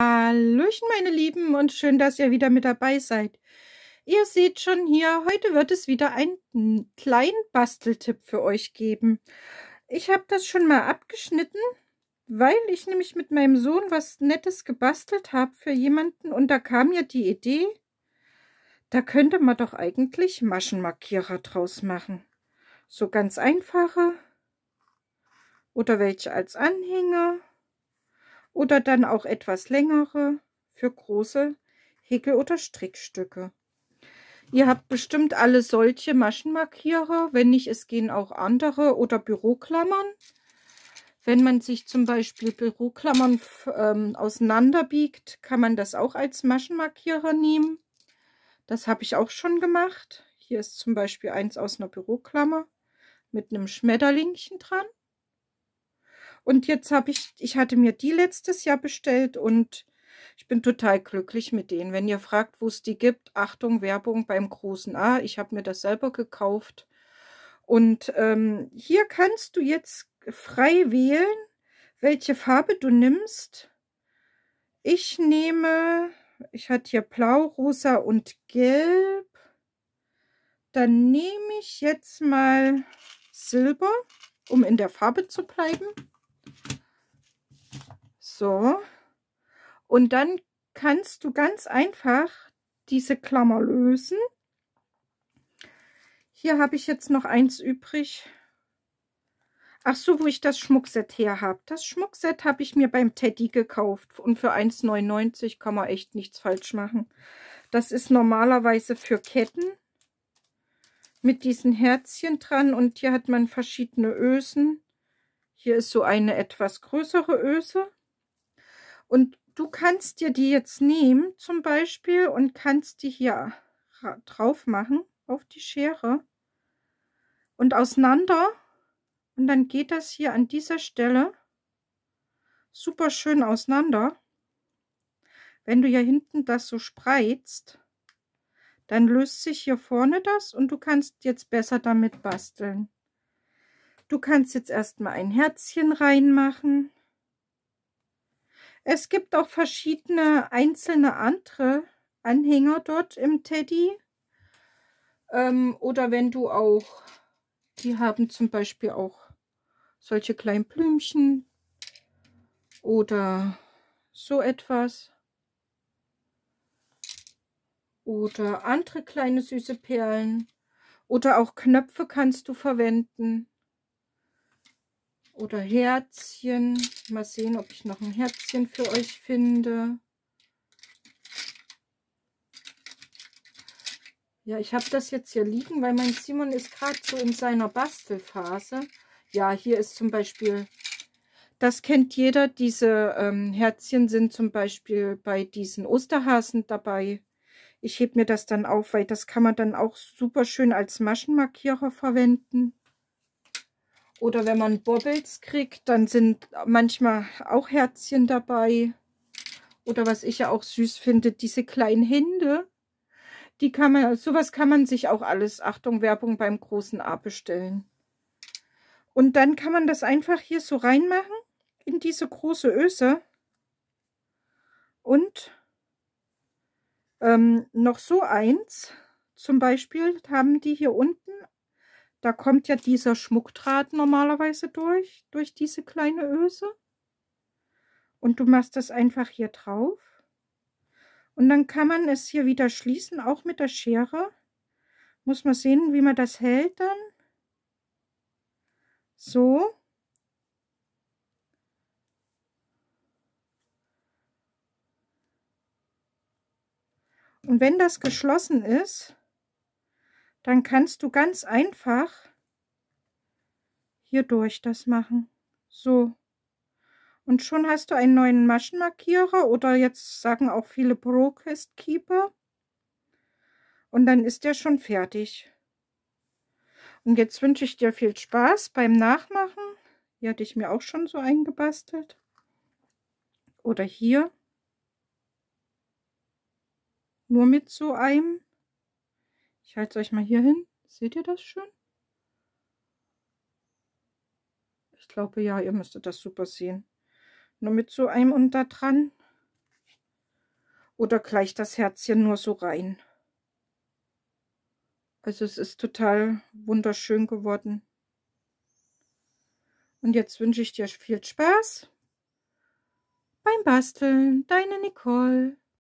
Hallöchen, meine Lieben, und schön, dass ihr wieder mit dabei seid. Ihr seht schon hier, heute wird es wieder einen kleinen Basteltipp für euch geben. Ich habe das schon mal abgeschnitten, weil ich nämlich mit meinem Sohn was Nettes gebastelt habe für jemanden und da kam ja die Idee, da könnte man doch eigentlich Maschenmarkierer draus machen. So ganz einfache oder welche als Anhänger oder dann auch etwas längere für große Häkel- oder Strickstücke. Ihr habt bestimmt alle solche Maschenmarkierer, wenn nicht, es gehen auch andere oder Büroklammern. Wenn man sich zum Beispiel Büroklammern ähm, auseinanderbiegt, kann man das auch als Maschenmarkierer nehmen. Das habe ich auch schon gemacht. Hier ist zum Beispiel eins aus einer Büroklammer mit einem Schmetterlingchen dran. Und jetzt habe ich, ich hatte mir die letztes Jahr bestellt und ich bin total glücklich mit denen. Wenn ihr fragt, wo es die gibt, Achtung, Werbung beim großen A. Ich habe mir das selber gekauft. Und ähm, hier kannst du jetzt frei wählen, welche Farbe du nimmst. Ich nehme, ich hatte hier blau, rosa und gelb. Dann nehme ich jetzt mal Silber, um in der Farbe zu bleiben. So. Und dann kannst du ganz einfach diese Klammer lösen. Hier habe ich jetzt noch eins übrig. Ach so, wo ich das Schmuckset her habe. Das Schmuckset habe ich mir beim Teddy gekauft. Und für 1,99 kann man echt nichts falsch machen. Das ist normalerweise für Ketten mit diesen Herzchen dran. Und hier hat man verschiedene Ösen. Hier ist so eine etwas größere Öse. Und du kannst dir die jetzt nehmen zum Beispiel und kannst die hier drauf machen auf die Schere und auseinander und dann geht das hier an dieser Stelle super schön auseinander. Wenn du hier hinten das so spreizt, dann löst sich hier vorne das und du kannst jetzt besser damit basteln. Du kannst jetzt erstmal ein Herzchen reinmachen. Es gibt auch verschiedene einzelne andere Anhänger dort im Teddy. Ähm, oder wenn du auch, die haben zum Beispiel auch solche kleinen Blümchen oder so etwas. Oder andere kleine süße Perlen. Oder auch Knöpfe kannst du verwenden. Oder Herzchen. Mal sehen, ob ich noch ein Herzchen für euch finde. Ja, ich habe das jetzt hier liegen, weil mein Simon ist gerade so in seiner Bastelphase. Ja, hier ist zum Beispiel, das kennt jeder, diese ähm, Herzchen sind zum Beispiel bei diesen Osterhasen dabei. Ich hebe mir das dann auf, weil das kann man dann auch super schön als Maschenmarkierer verwenden. Oder wenn man Bobbles kriegt, dann sind manchmal auch Herzchen dabei. Oder was ich ja auch süß finde, diese kleinen Hände. Die kann man, sowas kann man sich auch alles, Achtung, Werbung beim großen A bestellen. Und dann kann man das einfach hier so reinmachen, in diese große Öse. Und ähm, noch so eins, zum Beispiel haben die hier unten da kommt ja dieser Schmuckdraht normalerweise durch, durch diese kleine Öse. Und du machst das einfach hier drauf. Und dann kann man es hier wieder schließen, auch mit der Schere. Muss man sehen, wie man das hält dann. So. Und wenn das geschlossen ist, dann kannst du ganz einfach hier durch das machen. So. Und schon hast du einen neuen Maschenmarkierer oder jetzt sagen auch viele Brokist-Keeper. Und dann ist der schon fertig. Und jetzt wünsche ich dir viel Spaß beim Nachmachen. Hier hatte ich mir auch schon so eingebastelt. Oder hier. Nur mit so einem. Ich halte es euch mal hier hin. Seht ihr das schön? Ich glaube ja, ihr müsstet das super sehen. Nur mit so einem unter dran. Oder gleich das Herzchen nur so rein. Also es ist total wunderschön geworden. Und jetzt wünsche ich dir viel Spaß beim Basteln. Deine Nicole.